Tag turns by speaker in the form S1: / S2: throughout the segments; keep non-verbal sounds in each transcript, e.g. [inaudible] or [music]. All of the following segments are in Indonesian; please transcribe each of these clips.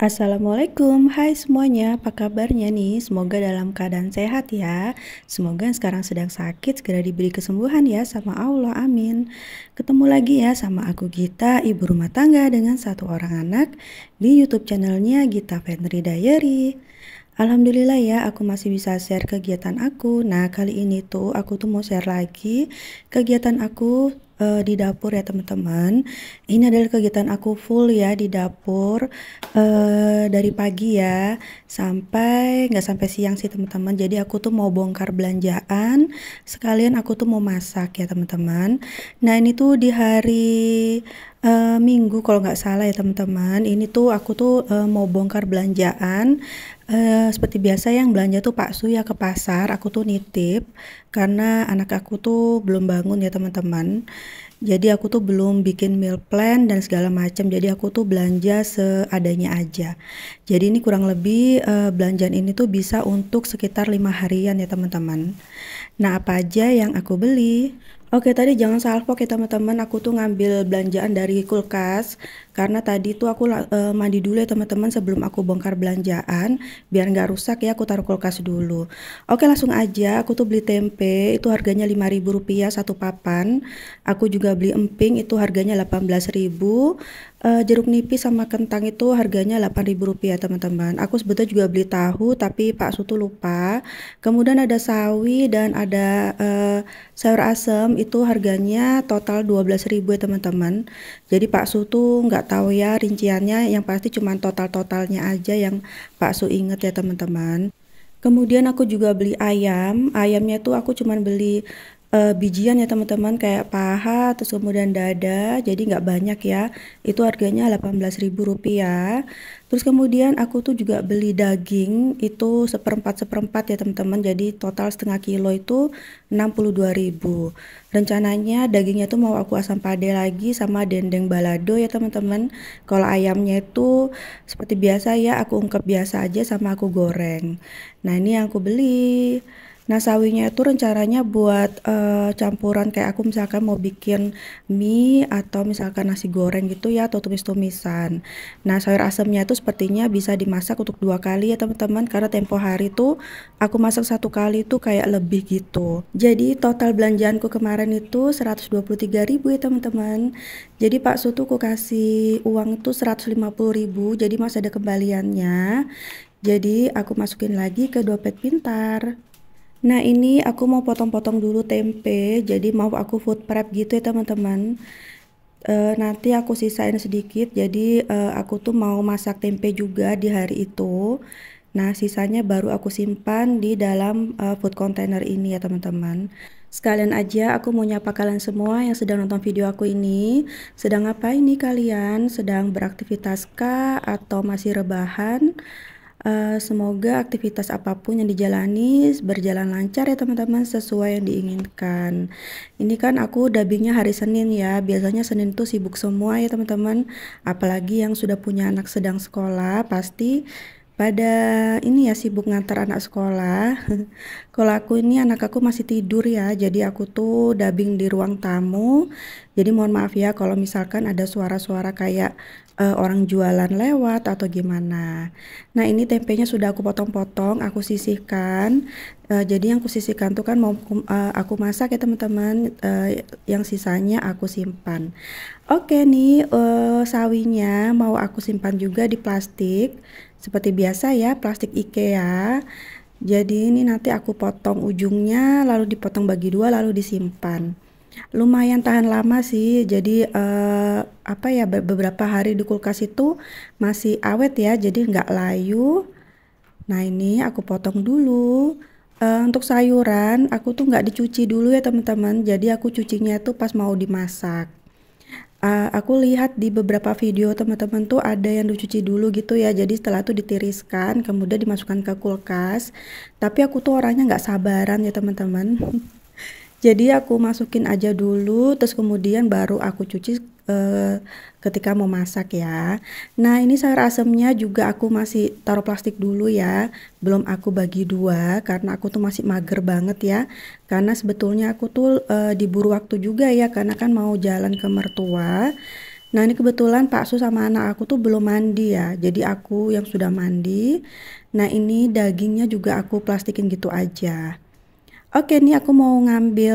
S1: Assalamualaikum, hai semuanya, apa kabarnya nih? Semoga dalam keadaan sehat ya. Semoga yang sekarang sedang sakit segera diberi kesembuhan ya sama Allah, amin. Ketemu lagi ya sama aku Gita, ibu rumah tangga dengan satu orang anak di YouTube channelnya Gita Veterinary Diary. Alhamdulillah ya aku masih bisa share kegiatan aku Nah kali ini tuh aku tuh mau share lagi kegiatan aku uh, di dapur ya teman-teman. Ini adalah kegiatan aku full ya di dapur uh, dari pagi ya sampai nggak sampai siang sih teman-teman. Jadi aku tuh mau bongkar belanjaan sekalian aku tuh mau masak ya teman-teman. Nah ini tuh di hari uh, Minggu kalau nggak salah ya teman-teman. Ini tuh aku tuh uh, mau bongkar belanjaan Eh, seperti biasa yang belanja tuh Pak Su ya ke pasar, aku tuh nitip karena anak aku tuh belum bangun ya teman-teman. Jadi aku tuh belum bikin meal plan dan segala macam. Jadi aku tuh belanja seadanya aja. Jadi ini kurang lebih uh, belanjaan ini tuh bisa untuk sekitar lima harian ya teman-teman. Nah apa aja yang aku beli? Oke tadi jangan salvo ya teman-teman. Aku tuh ngambil belanjaan dari kulkas karena tadi tuh aku uh, mandi dulu ya teman-teman sebelum aku bongkar belanjaan biar nggak rusak ya aku taruh kulkas dulu oke langsung aja aku tuh beli tempe itu harganya rp rupiah satu papan aku juga beli emping itu harganya Rp18.000 uh, eh, jeruk nipis sama kentang itu harganya rp rupiah teman-teman aku sebetulnya juga beli tahu tapi Pak Sutu lupa kemudian ada sawi dan ada uh, sayur asem itu harganya total 12.000 ya teman-teman jadi Pak Sutu nggak tahu ya rinciannya yang pasti cuma total-totalnya aja yang Pak Su inget ya teman-teman kemudian aku juga beli ayam ayamnya tuh aku cuma beli uh, bijian ya teman-teman kayak paha terus kemudian dada jadi nggak banyak ya itu harganya Rp18.000 terus kemudian aku tuh juga beli daging itu seperempat seperempat ya teman-teman jadi total setengah kilo itu 62.000 rencananya dagingnya tuh mau aku asam pade lagi sama dendeng balado ya teman-teman kalau ayamnya itu seperti biasa ya aku ungkep biasa aja sama aku goreng nah ini yang aku beli Nah sawinya itu rencananya buat uh, campuran kayak aku misalkan mau bikin mie atau misalkan nasi goreng gitu ya atau tumis-tumisan. Nah sayur asemnya itu sepertinya bisa dimasak untuk dua kali ya teman-teman karena tempo hari itu aku masak satu kali itu kayak lebih gitu. Jadi total belanjaanku kemarin itu 123.000 ya teman-teman. Jadi Pak Sutu tuh aku kasih uang itu 150.000 jadi masih ada kembaliannya. Jadi aku masukin lagi ke dompet pintar. Nah ini aku mau potong-potong dulu tempe jadi mau aku food prep gitu ya teman-teman e, nanti aku sisain sedikit jadi e, aku tuh mau masak tempe juga di hari itu nah sisanya baru aku simpan di dalam e, food container ini ya teman-teman sekalian aja aku mau nyapa kalian semua yang sedang nonton video aku ini sedang apa ini kalian sedang beraktivitas kah atau masih rebahan Eh, semoga aktivitas apapun yang dijalani berjalan lancar ya teman-teman sesuai yang diinginkan. Ini kan aku dubbingnya hari Senin ya. Biasanya Senin tuh sibuk semua ya teman-teman. Apalagi yang sudah punya anak sedang sekolah pasti pada ini ya sibuk ngantar anak sekolah. [laughs] Kalau aku ini anak aku masih tidur ya, jadi aku tuh dubbing di ruang tamu. Jadi mohon maaf ya kalau misalkan ada suara-suara kayak uh, orang jualan lewat atau gimana. Nah ini tempenya sudah aku potong-potong, aku sisihkan. Uh, jadi yang aku sisihkan tuh kan mau uh, aku masak ya teman-teman. Uh, yang sisanya aku simpan. Oke nih uh, sawinya mau aku simpan juga di plastik. Seperti biasa ya, plastik IKEA. Jadi ini nanti aku potong ujungnya, lalu dipotong bagi dua, lalu disimpan. Lumayan tahan lama sih, jadi eh, apa ya beberapa hari di kulkas itu masih awet ya, jadi nggak layu. Nah ini aku potong dulu. Uh, untuk sayuran aku tuh nggak dicuci dulu ya teman-teman jadi aku cucinya tuh pas mau dimasak uh, aku lihat di beberapa video teman-teman tuh ada yang dicuci dulu gitu ya jadi setelah itu ditiriskan kemudian dimasukkan ke kulkas tapi aku tuh orangnya nggak sabaran ya teman-teman jadi aku masukin aja dulu terus kemudian baru aku cuci eh, ketika mau masak ya nah ini sayur asemnya juga aku masih taruh plastik dulu ya belum aku bagi dua karena aku tuh masih mager banget ya karena sebetulnya aku tuh eh, diburu waktu juga ya karena kan mau jalan ke mertua Nah ini kebetulan Pak Su sama anak aku tuh belum mandi ya Jadi aku yang sudah mandi Nah ini dagingnya juga aku plastikin gitu aja Oke nih aku mau ngambil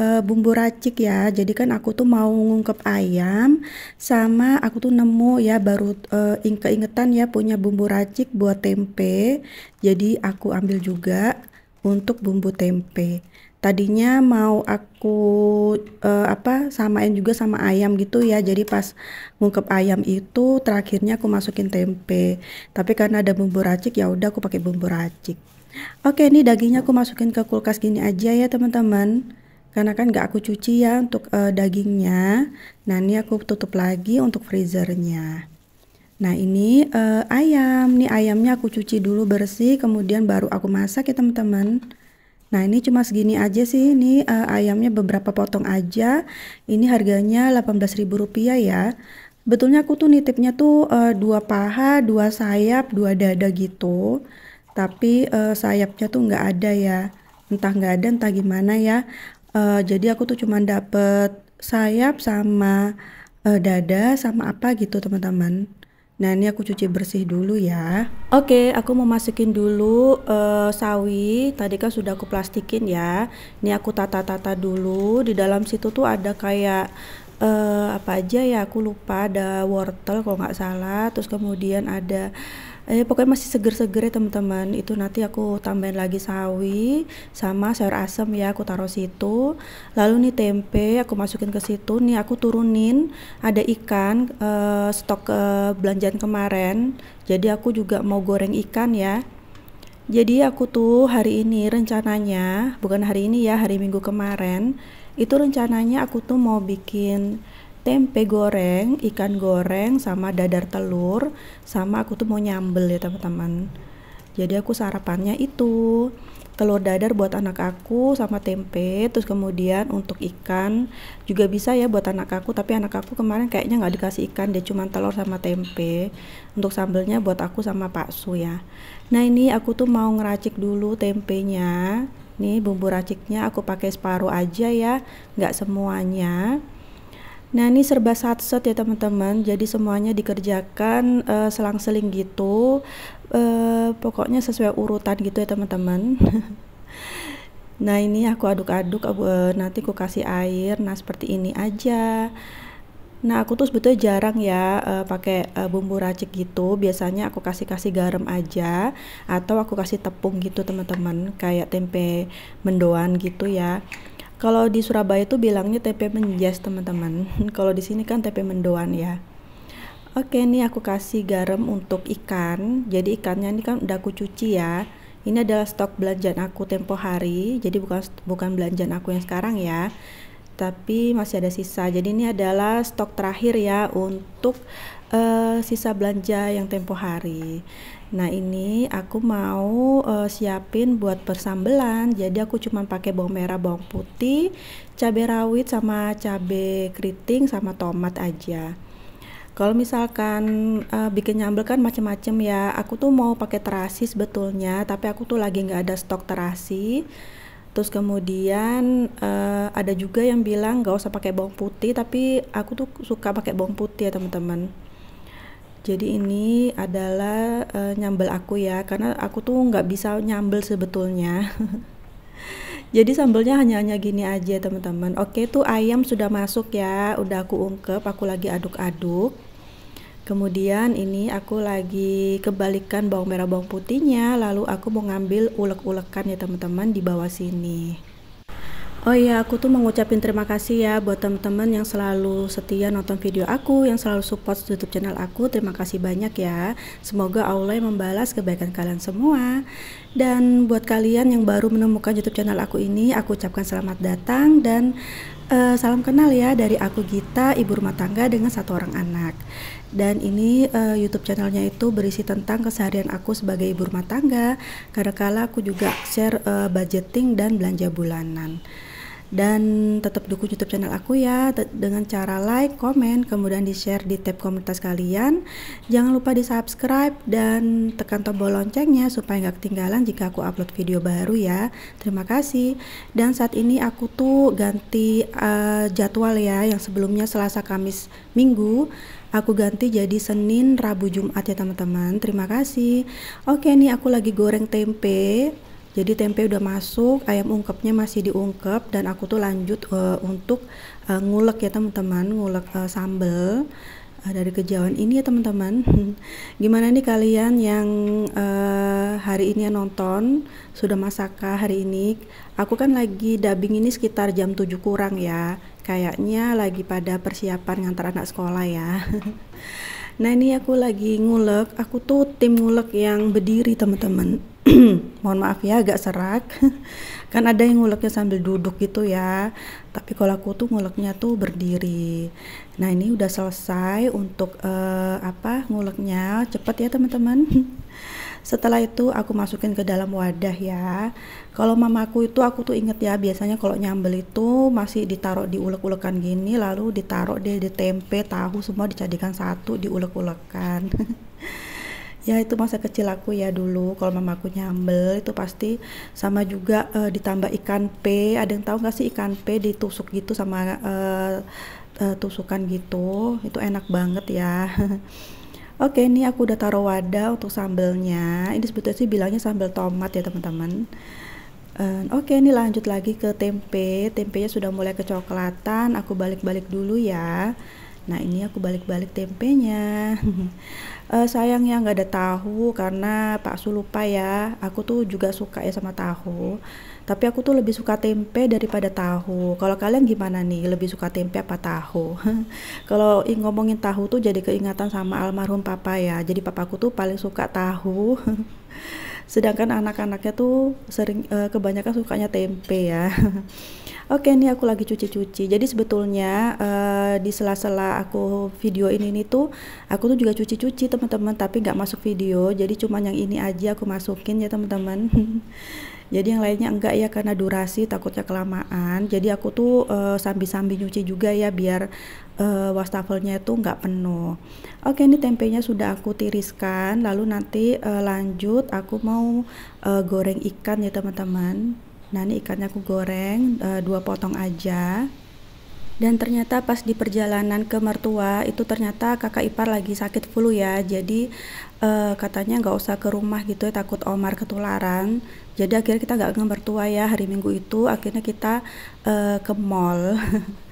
S1: uh, bumbu racik ya. Jadi kan aku tuh mau ngungkep ayam sama aku tuh nemu ya baru uh, keingetan ya punya bumbu racik buat tempe. Jadi aku ambil juga untuk bumbu tempe. Tadinya mau aku uh, apa samain juga sama ayam gitu ya. Jadi pas ngungkep ayam itu terakhirnya aku masukin tempe. Tapi karena ada bumbu racik ya udah aku pakai bumbu racik. Oke ini dagingnya aku masukin ke kulkas gini aja ya teman-teman karena kan gak aku cuci ya untuk uh, dagingnya nah ini aku tutup lagi untuk freezernya nah ini uh, ayam nih ayamnya aku cuci dulu bersih kemudian baru aku masak ya teman-teman nah ini cuma segini aja sih ini uh, ayamnya beberapa potong aja ini harganya 18.000 rupiah ya Betulnya aku tuh nitipnya tuh uh, dua paha, dua sayap, dua dada gitu tapi uh, sayapnya tuh nggak ada ya entah nggak ada entah gimana ya uh, jadi aku tuh cuma dapet sayap sama uh, dada sama apa gitu teman-teman Nah ini aku cuci bersih dulu ya Oke aku mau masukin dulu uh, sawi Tadi kan sudah aku plastikin ya Ini aku tata-tata dulu Di dalam situ tuh ada kayak uh, apa aja ya aku lupa Ada wortel kalau nggak salah Terus kemudian ada eh pokoknya masih seger-seger ya teman-teman itu nanti aku tambahin lagi sawi sama sayur asem ya aku taruh situ lalu nih tempe aku masukin ke situ nih aku turunin ada ikan eh, stok eh, belanjaan kemarin jadi aku juga mau goreng ikan ya jadi aku tuh hari ini rencananya bukan hari ini ya hari minggu kemarin itu rencananya aku tuh mau bikin tempe goreng, ikan goreng, sama dadar telur, sama aku tuh mau nyambel ya teman-teman. Jadi aku sarapannya itu telur dadar buat anak aku sama tempe, terus kemudian untuk ikan juga bisa ya buat anak aku, tapi anak aku kemarin kayaknya nggak dikasih ikan, dia cuma telur sama tempe. Untuk sambelnya buat aku sama Pak Su ya. Nah ini aku tuh mau ngeracik dulu tempenya. Nih bumbu raciknya aku pakai separuh aja ya, nggak semuanya. Nah ini serba satset ya teman-teman, jadi semuanya dikerjakan uh, selang-seling gitu, uh, pokoknya sesuai urutan gitu ya teman-teman. [laughs] nah ini aku aduk-aduk, uh, nanti aku kasih air, nah seperti ini aja. Nah aku tuh sebetulnya jarang ya uh, pakai uh, bumbu racik gitu, biasanya aku kasih-kasih garam aja, atau aku kasih tepung gitu teman-teman, kayak tempe mendoan gitu ya. Kalau di Surabaya itu bilangnya TP Menjas teman-teman. [laughs] Kalau di sini kan TP Mendoan ya. Oke, ini aku kasih garam untuk ikan. Jadi ikannya ini kan udah aku cuci ya. Ini adalah stok belanjaan aku tempo hari. Jadi bukan bukan belanjaan aku yang sekarang ya tapi masih ada sisa. Jadi ini adalah stok terakhir ya untuk uh, sisa belanja yang tempo hari. Nah, ini aku mau uh, siapin buat persambelan. Jadi aku cuma pakai bawang merah, bawang putih, cabai rawit sama cabai keriting sama tomat aja. Kalau misalkan uh, bikin nyambel kan macem-macem ya. Aku tuh mau pakai terasi sebetulnya, tapi aku tuh lagi nggak ada stok terasi Terus kemudian uh, ada juga yang bilang gak usah pakai bawang putih, tapi aku tuh suka pakai bawang putih ya teman-teman. Jadi ini adalah uh, nyambel aku ya, karena aku tuh nggak bisa nyambel sebetulnya. [laughs] Jadi sambelnya hanya hanya gini aja teman-teman. Oke tuh ayam sudah masuk ya, udah aku ungkep, aku lagi aduk-aduk. Kemudian ini aku lagi kebalikan bawang merah bawang putihnya, lalu aku mau ngambil ulek-ulekan ya teman-teman di bawah sini. Oh iya, aku tuh mengucapin terima kasih ya buat teman-teman yang selalu setia nonton video aku, yang selalu support YouTube channel aku. Terima kasih banyak ya. Semoga Allah membalas kebaikan kalian semua. Dan buat kalian yang baru menemukan YouTube channel aku ini, aku ucapkan selamat datang dan Uh, salam kenal ya dari aku Gita, ibu rumah tangga dengan satu orang anak. Dan ini uh, YouTube channelnya itu berisi tentang keseharian aku sebagai ibu rumah tangga. Kadang-kala aku juga share uh, budgeting dan belanja bulanan dan tetap dukung YouTube channel aku ya dengan cara like, komen, kemudian di-share di tab komunitas kalian. Jangan lupa di-subscribe dan tekan tombol loncengnya supaya nggak ketinggalan jika aku upload video baru ya. Terima kasih. Dan saat ini aku tuh ganti uh, jadwal ya yang sebelumnya Selasa, Kamis, Minggu aku ganti jadi Senin, Rabu, Jumat ya teman-teman. Terima kasih. Oke, nih aku lagi goreng tempe. Jadi tempe udah masuk, ayam ungkepnya masih diungkep dan aku tuh lanjut uh, untuk uh, ngulek ya teman-teman, ngulek uh, sambel uh, dari kejauhan ini ya teman-teman. [laughs] Gimana nih kalian yang uh, hari ini nonton sudah masakkah hari ini? Aku kan lagi dubbing ini sekitar jam 7 kurang ya. Kayaknya lagi pada persiapan ngantar anak sekolah ya. [laughs] nah, ini aku lagi ngulek. Aku tuh tim ngulek yang berdiri, teman-teman [clears throat] mohon maaf ya agak serak [laughs] kan ada yang nguleknya sambil duduk gitu ya tapi kalau aku tuh nguleknya tuh berdiri nah ini udah selesai untuk uh, apa nguleknya cepet ya teman-teman [laughs] setelah itu aku masukin ke dalam wadah ya kalau mamaku itu aku tuh inget ya biasanya kalau nyambel itu masih ditaruh di ulek-ulekan gini lalu ditaruh deh di tempe tahu semua dijadikan satu diulek-ulekan [laughs] ya itu masa kecil aku ya dulu kalau mamaku nyambel itu pasti sama juga uh, ditambah ikan p ada yang tahu nggak sih ikan p ditusuk gitu sama uh, uh, tusukan gitu itu enak banget ya [laughs] Oke, ini aku udah taruh wadah untuk sambelnya. Ini sebetulnya sih bilangnya sambel tomat ya, teman-teman. Uh, Oke, okay, ini lanjut lagi ke tempe. Tempenya sudah mulai kecoklatan. Aku balik-balik dulu ya. Nah ini aku balik-balik tempenya. uh, [laughs] sayangnya nggak ada tahu karena Pak Su lupa ya. Aku tuh juga suka ya sama tahu. Tapi aku tuh lebih suka tempe daripada tahu. Kalau kalian gimana nih? Lebih suka tempe apa tahu? [laughs] Kalau ngomongin tahu tuh jadi keingatan sama almarhum papa ya. Jadi papaku tuh paling suka tahu. [laughs] Sedangkan anak-anaknya tuh sering uh, kebanyakan sukanya tempe ya. Oke, ini aku lagi cuci-cuci. Jadi sebetulnya uh, di sela-sela aku video ini ini tuh aku tuh juga cuci-cuci teman-teman, tapi nggak masuk video. Jadi cuma yang ini aja aku masukin ya teman-teman. [laughs] jadi yang lainnya enggak ya karena durasi takutnya kelamaan. Jadi aku tuh sambil eh, sambil-sambil nyuci juga ya biar uh, wastafelnya itu nggak penuh. Oke, ini tempenya sudah aku tiriskan. Lalu nanti uh, lanjut aku mau uh, goreng ikan ya teman-teman. Nah, ini ikannya aku goreng e, dua potong aja. Dan ternyata pas di perjalanan ke mertua itu ternyata kakak ipar lagi sakit flu ya. Jadi e, katanya nggak usah ke rumah gitu ya takut Omar ketularan. Jadi akhirnya kita nggak ke mertua ya hari Minggu itu. Akhirnya kita e, ke mall. [laughs]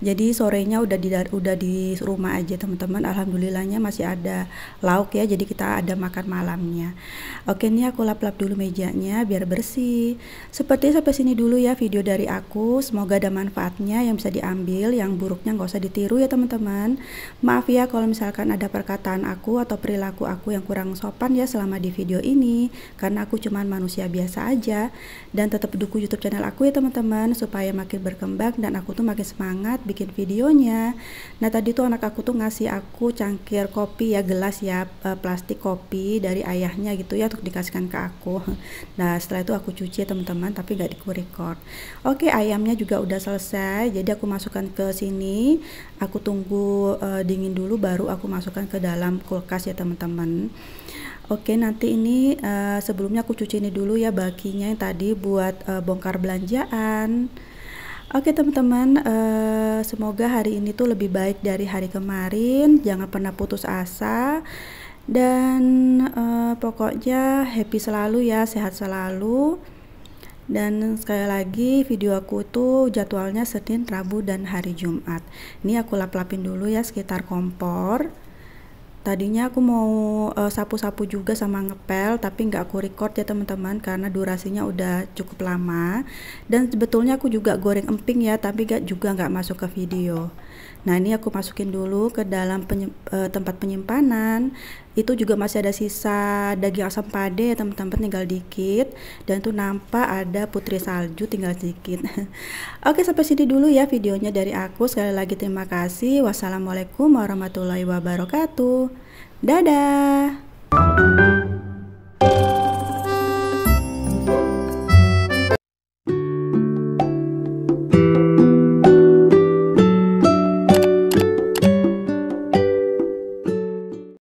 S1: jadi sorenya udah di udah di rumah aja teman-teman alhamdulillahnya masih ada lauk ya jadi kita ada makan malamnya oke ini aku lap-lap dulu mejanya biar bersih seperti sampai sini dulu ya video dari aku semoga ada manfaatnya yang bisa diambil yang buruknya nggak usah ditiru ya teman-teman maaf ya kalau misalkan ada perkataan aku atau perilaku aku yang kurang sopan ya selama di video ini karena aku cuman manusia biasa aja dan tetap dukung YouTube channel aku ya teman-teman supaya makin berkembang dan aku tuh makin semangat semangat bikin videonya. Nah tadi tuh anak aku tuh ngasih aku cangkir kopi ya gelas ya plastik kopi dari ayahnya gitu ya untuk dikasihkan ke aku. [laughs] Nah setelah itu aku cuci ya, teman-teman tapi nggak record. Oke ayamnya juga udah selesai jadi aku masukkan ke sini. Aku tunggu uh, dingin dulu baru aku masukkan ke dalam kulkas ya teman-teman. Oke, nanti ini uh, sebelumnya aku cuci ini dulu ya bakinya yang tadi buat uh, bongkar belanjaan. Oke teman-teman, uh, semoga hari ini tuh lebih baik dari hari kemarin. Jangan pernah putus asa dan uh, pokoknya happy selalu ya, sehat selalu. Dan sekali lagi video aku tuh jadwalnya Senin, Rabu dan hari Jumat. Ini aku lap-lapin dulu ya sekitar kompor. Tadinya aku mau eh, sapu-sapu uh, juga sama ngepel, tapi nggak aku record ya teman-teman karena durasinya udah cukup lama. Dan sebetulnya aku juga goreng emping ya, tapi gak, juga nggak masuk ke video. Nah ini aku masukin dulu ke dalam penye uh, eh, tempat penyimpanan itu juga masih ada sisa daging asam pade ya teman-teman tinggal dikit dan tuh nampak ada putri salju tinggal sedikit [laughs] oke sampai sini dulu ya videonya dari aku sekali lagi terima kasih wassalamualaikum warahmatullahi wabarakatuh dadah